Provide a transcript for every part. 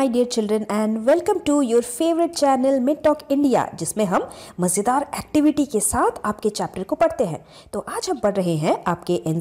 My dear children and welcome to your favourite channel mid talk India जिसमें हम मज़ेदार activity के साथ आपके चैप्टर को पढ़ते हैं तो आज हम पढ़ रहे हैं आपके in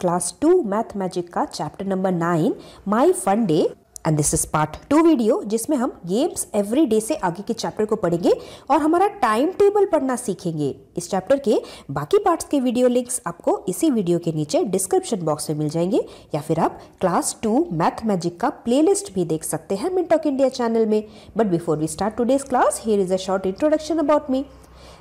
class two math magic का chapter number nine my fun day and this is part two video जिसमें हम गेम्स एवरी डे से आगे के चैप्टर को पढ़ेंगे और हमारा टाइम टेबल पढ़ना सीखेंगे इस चैप्टर के बाकी पार्ट्स के वीडियो लिंक्स आपको इसी वीडियो के नीचे डिस्क्रिप्शन बॉक्स में मिल जाएंगे या फिर आप क्लास टू मैथ मैजिक का प्लेलिस्ट भी देख सकते हैं मिनटॉक इंडिया चैनल में but before we start today's class here is a short introduction about me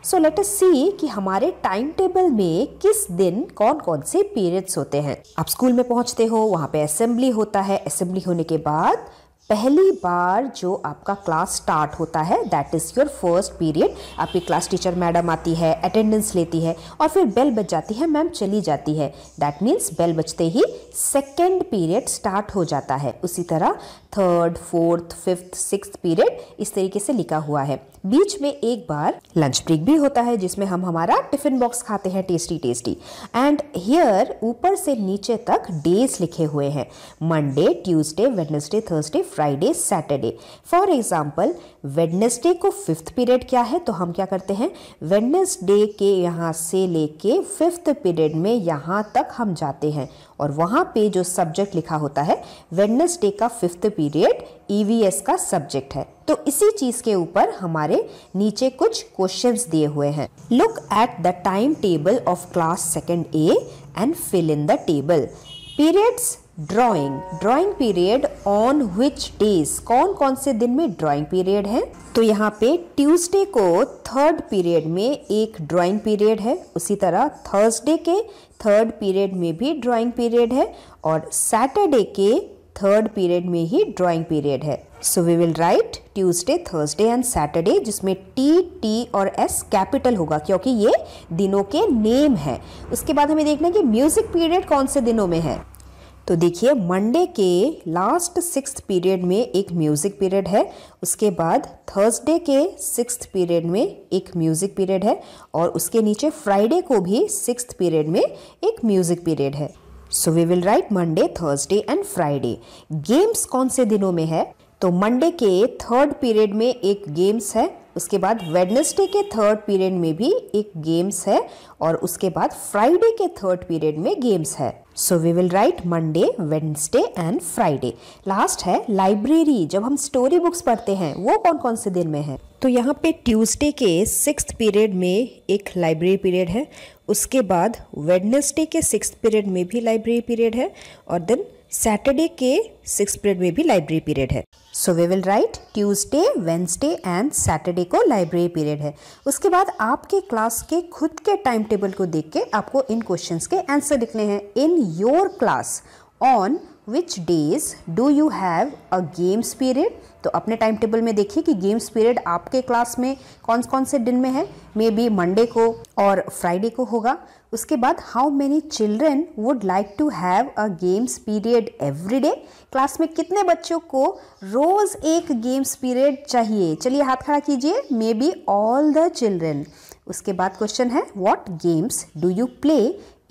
so let us see कि हमारे टाइम टेबल में किस दिन कौन कौन से पीरियड्स होते हैं आप स्कूल में पहुंचते हो वहाँ पे असेंबली होता है असेंबली होने के बाद पहली बार जो आपका क्लास स्टार्ट होता है that is your first period आपकी क्लास टीचर मैडम आती है अटेंडेंस लेती है और फिर बेल बज जाती है मैम चली जाती है दैट मीन्स बेल बजते ही सेकेंड पीरियड स्टार्ट हो जाता है उसी तरह third fourth fifth six period इस तरीके से लिखा हुआ है बीच में एक बार लंच ब्रेक भी होता है जिसमें हम हमारा टिफिन बॉक्स खाते हैं टेस्टी टेस्टी एंड हियर ऊपर से नीचे तक डेज लिखे हुए हैं Monday Tuesday Wednesday Thursday Friday Saturday for example Wednesday को फिफ्थ पीरियड क्या है तो हम क्या करते हैं वेडनेसडे के यहाँ से लेके फिफ्थ पीरियड में यहाँ तक हम जाते हैं और वहाँ पे जो सब्जेक्ट लिखा होता है वेडनेसडे का फिफ्थ पीरियड ई का सब्जेक्ट है तो इसी चीज के ऊपर हमारे नीचे कुछ क्वेश्चंस दिए हुए हैं look at the time table of class second A and fill in the table periods drawing drawing period on which days कौन कौन से दिन में ड्राइंग पीरियड है तो यहाँ पे ट्यूसडे को थर्ड पीरियड में एक ड्राइंग पीरियड है उसी तरह थर्सडे के थर्ड पीरियड में भी ड्राइंग पीरियड है और सैटरडे के थर्ड पीरियड में ही ड्राइंग पीरियड है so we will write Tuesday Thursday and Saturday जिसमें टी टी और एस कैपिटल होगा क्योंकि ये दिनों के नेम है उसके बाद हमें देखना है कि म्यूजिक पीरियड कौन से दिनों में है तो देखिए मंडे के लास्ट सिक्स पीरियड में एक म्यूज़िक पीरियड है उसके बाद थर्सडे के सिक्स पीरियड में एक म्यूज़िक पीरियड है और उसके नीचे फ्राइडे को भी सिक्स पीरियड में एक म्यूज़िक पीरियड है so we will write Monday Thursday and Friday games कौन से दिनों में है तो मंडे के थर्ड पीरियड में एक गेम्स है उसके बाद वेडनेसडे के थर्ड पीरियड में भी एक गेम्स है और उसके बाद फ्राइडे के थर्ड पीरियड में गेम्स है so we will write Monday Wednesday and Friday last है लाइब्रेरी जब हम स्टोरी बुक्स पढ़ते हैं वो कौन कौन से दिन में है तो यहाँ पे ट्यूसडे के सिक्स पीरियड में एक लाइब्रेरी पीरियड है उसके बाद वेडनेसडे के सिक्स पीरियड में भी लाइब्रेरी पीरियड है और देन सैटरडे के सिक्स पीरियड में भी लाइब्रेरी पीरियड है so we will write Tuesday Wednesday and Saturday को लाइब्रेरी पीरियड है उसके बाद आपके क्लास के खुद के टाइम टेबल को देख के आपको इन क्वेश्चन के आंसर लिखने हैं in your class on which days do you have a games period तो अपने टाइम टेबल में देखिए कि गेम्स पीरियड आपके क्लास में कौन कौन से दिन में है मे बी मंडे को और फ्राइडे को होगा उसके बाद how many children would like to have a games period every day class में कितने बच्चों को रोज़ एक गेम्स पीरियड चाहिए चलिए हाथ खड़ा कीजिए maybe all the children उसके बाद क्वेश्चन है what games do you play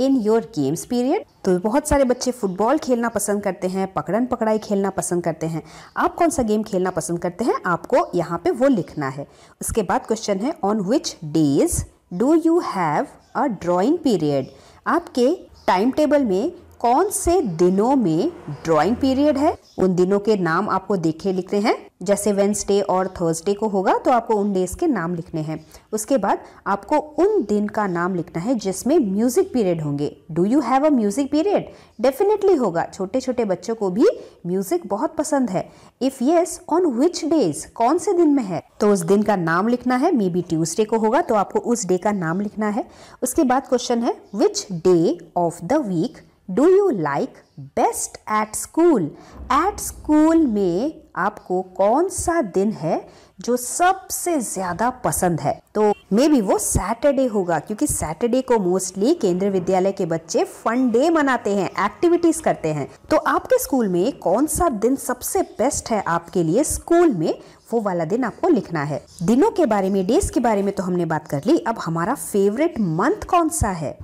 in your games period तो बहुत सारे बच्चे फुटबॉल खेलना पसंद करते हैं पकड़न पकड़ाई खेलना पसंद करते हैं आप कौन सा गेम खेलना पसंद करते हैं आपको यहाँ पे वो लिखना है उसके बाद क्वेश्चन है on which days do you have a drawing period आपके टाइम टेबल में कौन से दिनों में ड्राइंग पीरियड है उन दिनों के नाम आपको देखे लिखने हैं जैसे वेंसडे और थर्सडे को होगा तो आपको उन डेज के नाम लिखने हैं उसके बाद आपको उन दिन का नाम लिखना है जिसमें म्यूजिक पीरियड होंगे do you have a music period definitely होगा छोटे छोटे बच्चों को भी म्यूजिक बहुत पसंद है if yes on which days कौन से दिन में है तो उस दिन का नाम लिखना है मे बी ट्यूजडे को होगा तो आपको उस डे का नाम लिखना है उसके बाद क्वेश्चन है which day of the week do you like best at school at school में आपको कौन सा दिन है जो सबसे ज़्यादा पसंद है तो मे बी वो सैटरडे होगा क्योंकि सैटरडे को मोस्टली केंद्रीय विद्यालय के बच्चे फन डे मनाते हैं एक्टिविटीज करते हैं तो आपके स्कूल में कौन सा दिन सबसे बेस्ट है आपके लिए स्कूल में वो वाला दिन आपको लिखना है दिनों के बारे में डेज के बारे में तो हमने बात कर ली अब हमारा फेवरेट मंथ कौन सा है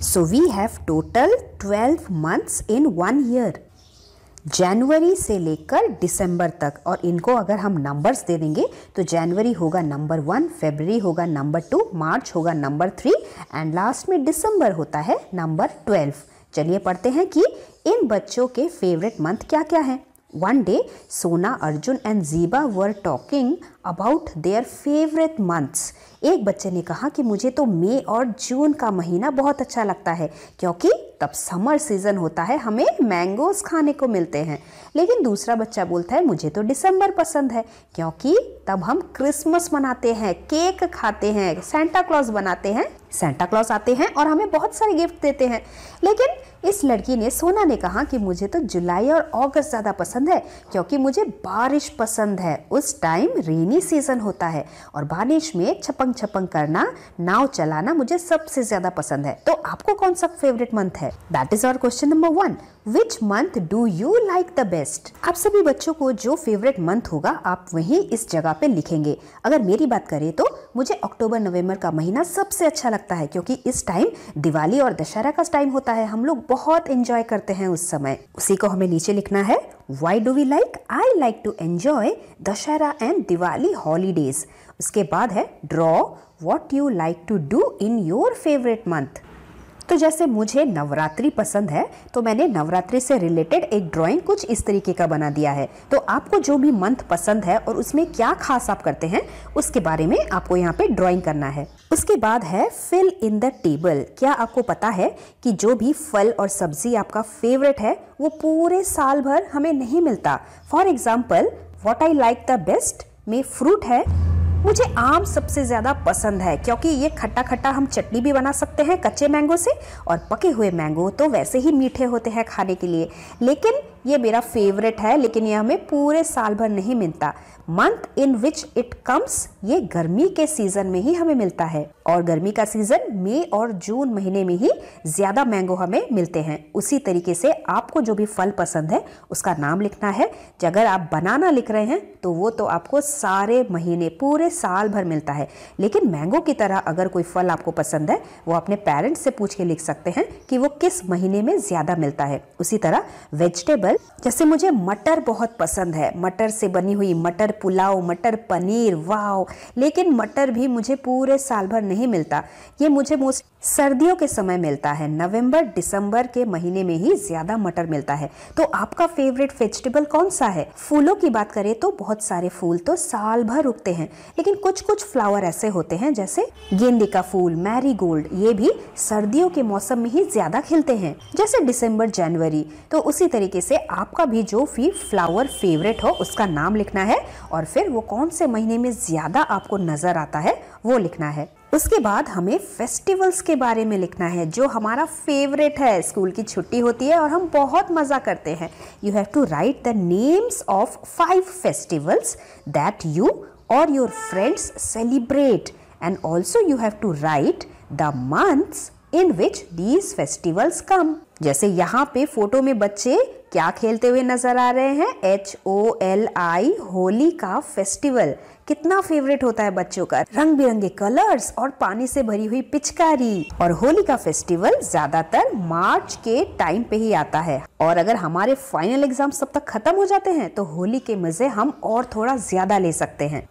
So we have total 12 months in one year. जनवरी से लेकर दिसंबर तक और इनको अगर हम नंबर्स दे देंगे तो जनवरी होगा नंबर वन फेबररी होगा नंबर टू मार्च होगा नंबर थ्री एंड लास्ट में दिसंबर होता है नंबर ट्वेल्व चलिए पढ़ते हैं कि इन बच्चों के फेवरेट मंथ क्या क्या हैं One day, Sona, Arjun and Ziba were talking about their favorite months. एक बच्चे ने कहा कि मुझे तो मई और जून का महीना बहुत अच्छा लगता है क्योंकि तब समर सीज़न होता है हमें मैंगोज खाने को मिलते हैं लेकिन दूसरा बच्चा बोलता है मुझे तो दिसंबर पसंद है क्योंकि तब हम क्रिसमस मनाते हैं केक खाते हैं सेंटा क्लॉज बनाते हैं सेंटा क्लॉस आते हैं और हमें बहुत सारे गिफ्ट देते हैं लेकिन इस लड़की ने सोना ने कहा कि मुझे तो जुलाई और अगस्त ज़्यादा पसंद है क्योंकि मुझे बारिश पसंद है उस टाइम रेनी सीज़न होता है और बारिश में छपंग छपंग करना नाव चलाना मुझे सबसे ज़्यादा पसंद है तो आपको कौन सा फेवरेट मंथ है that is our question number one which month do you like the best आप सभी बच्चों को जो फेवरेट मंथ होगा आप वही इस जगह पे लिखेंगे अगर मेरी बात करें तो मुझे अक्टूबर नवंबर का महीना सबसे अच्छा लगता है क्योंकि इस टाइम दिवाली और दशहरा का टाइम होता है हम लोग बहुत एंजॉय करते हैं उस समय उसी को हमें नीचे लिखना है why do we like I like to enjoy Dussehra and Diwali holidays उसके बाद है draw what you like to do in your favourite month तो जैसे मुझे नवरात्रि पसंद है तो मैंने नवरात्रि से रिलेटेड एक ड्राइंग कुछ इस तरीके का बना दिया है तो आपको जो भी मंथ पसंद है और उसमें क्या खास आप करते हैं उसके बारे में आपको यहाँ पे ड्राइंग करना है उसके बाद है फिल इन द टेबल क्या आपको पता है कि जो भी फल और सब्जी आपका फेवरेट है वो पूरे साल भर हमें नहीं मिलता for example what I like the best में फ्रूट है मुझे आम सबसे ज़्यादा पसंद है क्योंकि ये खट्टा खट्टा हम चटनी भी बना सकते हैं कच्चे मैंगो से और पके हुए मैंगो तो वैसे ही मीठे होते हैं खाने के लिए लेकिन ये मेरा फेवरेट है लेकिन ये हमें पूरे साल भर नहीं मिलता month in which it comes ये गर्मी के सीजन में ही हमें मिलता है और गर्मी का सीजन मई और जून महीने में ही ज्यादा मैंगो हमें मिलते हैं उसी तरीके से आपको जो भी फल पसंद है उसका नाम लिखना है अगर आप बनाना लिख रहे हैं तो वो तो आपको सारे महीने पूरे साल भर मिलता है लेकिन मैंगो की तरह अगर कोई फल आपको पसंद है वो अपने पेरेंट्स से पूछ के लिख सकते हैं कि वो किस महीने में ज़्यादा मिलता है उसी तरह वेजिटेबल अवेलेबल जैसे मुझे मटर बहुत पसंद है मटर से बनी हुई मटर पुलाव मटर पनीर वाव लेकिन मटर भी मुझे पूरे साल भर नहीं मिलता ये मुझे मोस्ट सर्दियों के समय मिलता है नवंबर दिसंबर के महीने में ही ज़्यादा मटर मिलता है तो आपका फेवरेट वेजिटेबल कौन सा है फूलों की बात करें तो बहुत सारे फूल तो साल भर उगते हैं लेकिन कुछ कुछ फ्लावर ऐसे होते हैं जैसे गेंदे का फूल मैरी गोल्ड ये भी सर्दियों के मौसम में ही ज़्यादा खिलते हैं जैसे दिसंबर जनवरी तो उसी तरीके से आपका भी जो भी फ्लावर फेवरेट हो उसका नाम लिखना है और फिर वो कौन से महीने में ज़्यादा आपको नज़र आता है वो लिखना है उसके बाद हमें फेस्टिवल्स के बारे में लिखना है जो हमारा फेवरेट है स्कूल की छुट्टी होती है और हम बहुत मज़ा करते हैं you have to write the names of five festivals that you और your friends celebrate and also you have to write the months in which these festivals come जैसे यहाँ पे फोटो में बच्चे क्या खेलते हुए नजर आ रहे हैं H O L I Holi का फेस्टिवल कितना फेवरेट होता है बच्चों का रंग बिरंगे कलर्स और पानी से भरी हुई पिचकारी और होली का फेस्टिवल ज्यादातर मार्च के टाइम पे ही आता है और अगर हमारे फाइनल एग्जाम सब तक खत्म हो जाते हैं तो होली के मजे हम और थोड़ा ज्यादा ले सकते हैं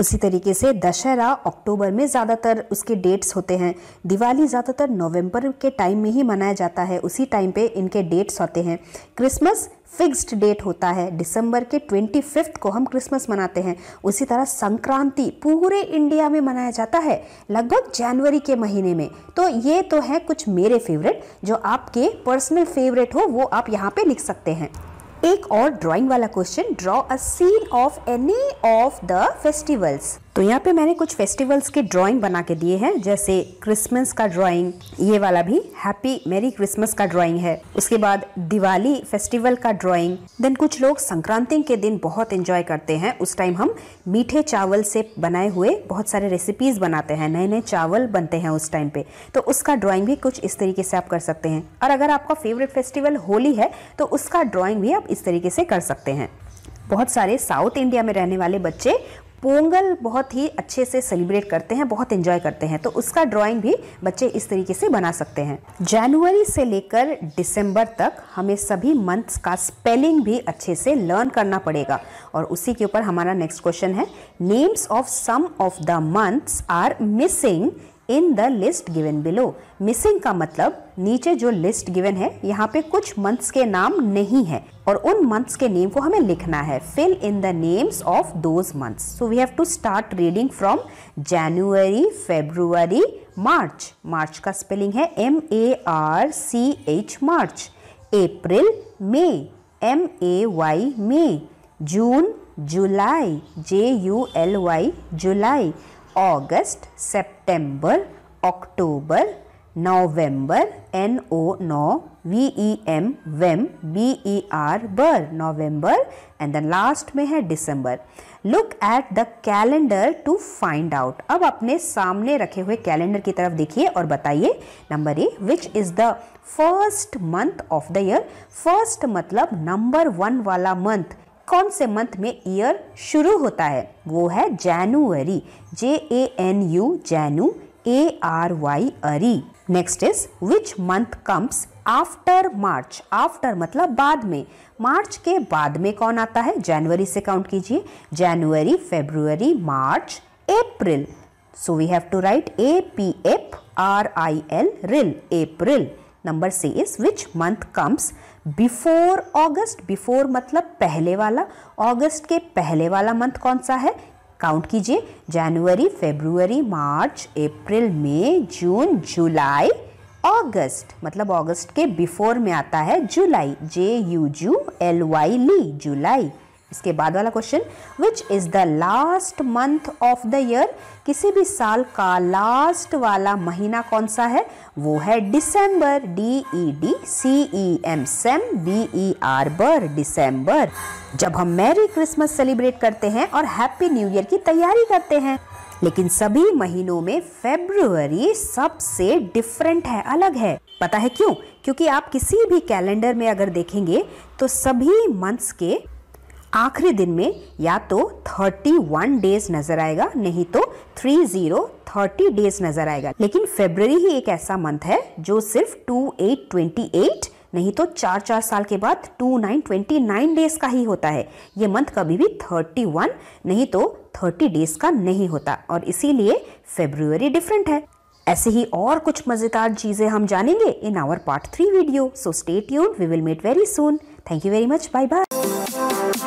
उसी तरीके से दशहरा अक्टूबर में ज़्यादातर उसके डेट्स होते हैं दिवाली ज़्यादातर नवंबर के टाइम में ही मनाया जाता है उसी टाइम पे इनके डेट्स होते हैं क्रिसमस फिक्स्ड डेट होता है दिसंबर के ट्वेंटी फिफ्थ को हम क्रिसमस मनाते हैं उसी तरह संक्रांति पूरे इंडिया में मनाया जाता है लगभग जनवरी के महीने में तो ये तो है कुछ मेरे फेवरेट जो आपके पर्सनल फेवरेट हो वो आप यहाँ पे लिख सकते हैं एक और ड्राइंग वाला question draw a scene of any of the festivals तो यहाँ पे मैंने कुछ फेस्टिवल्स के ड्राइंग बना के दिए हैं जैसे क्रिसमस का ड्राइंग ये वाला भी हैप्पी मेरी क्रिसमस का ड्राइंग है उसके बाद दिवाली फेस्टिवल का ड्राइंग देन कुछ लोग संक्रांति के दिन बहुत एंजॉय करते हैं उस टाइम हम मीठे चावल से बनाए हुए बहुत सारे रेसिपीज बनाते हैं नए नए चावल बनते हैं उस टाइम पे तो उसका ड्राइंग भी कुछ इस तरीके से आप कर सकते हैं और अगर आपका फेवरेट फेस्टिवल होली है तो उसका ड्राइंग भी आप इस तरीके से कर सकते हैं बहुत सारे साउथ इंडिया में रहने वाले बच्चे पोंगल बहुत ही अच्छे से सेलिब्रेट करते हैं बहुत इंजॉय करते हैं तो उसका ड्राइंग भी बच्चे इस तरीके से बना सकते हैं जनवरी से लेकर दिसंबर तक हमें सभी मंथ्स का स्पेलिंग भी अच्छे से लर्न करना पड़ेगा और उसी के ऊपर हमारा नेक्स्ट क्वेश्चन है names of some of the months are missing in the list given below missing का मतलब नीचे जो लिस्ट गिवन है यहाँ पे कुछ मंथ्स के नाम नहीं है और उन मंथ्स के नेम को हमें लिखना है fill in the names of those months so we have to start reading from January February March March का स्पेलिंग है M A R C H March April May M A Y May June July J U L Y July August, September, October, November, N O no V E M Vem B E R Ber November and then last में है December. Look at the calendar to find out. अब अपने सामने रखे हुए calendar की तरफ देखिए और बताइए number A which is the first month of the year first मतलब नंबर वन वाला मंथ कौन से मंथ में ईयर शुरू होता है वो है January J A N U जैनू ए आर वाई अरी next is which month comes after March after मतलब बाद में मार्च के बाद में कौन आता है जनवरी से काउंट कीजिए January February March April so we have to write A P F R I L रिल April number is which month comes before August before मतलब पहले वाला ऑगस्ट के पहले वाला मंथ कौन सा है काउंट कीजिए January February March April May June July August मतलब ऑगस्ट के बिफोर में आता है जुलाई जे यू जू एल वाई ली जुलाई इसके बाद वाला question which is the last month of the year किसी भी साल का लास्ट वाला महीना कौन सा है वो है December D E D C E M सेम बी ई आर बर डिसम्बर जब हम मैरी क्रिसमस सेलिब्रेट करते हैं और हैप्पी न्यू ईयर की तैयारी करते हैं लेकिन सभी महीनों में फेब्रुवरी सबसे डिफरेंट है अलग है पता है क्यों क्योंकि आप किसी भी कैलेंडर में अगर देखेंगे तो सभी मंथ्स के आखिरी दिन में या तो 31 डेज नज़र आएगा नहीं तो 30 30 डेज नज़र आएगा लेकिन फेबररी ही एक ऐसा मंथ है जो सिर्फ टू नहीं तो चार चार साल के बाद 2929 डेज का ही होता है ये मंथ कभी भी 31 नहीं तो 30 डेज का नहीं होता और इसीलिए फेब्रुवरी डिफरेंट है ऐसे ही और कुछ मज़ेदार चीज़ें हम जानेंगे in our part three video so stay tuned we will meet very soon thank you very much bye bye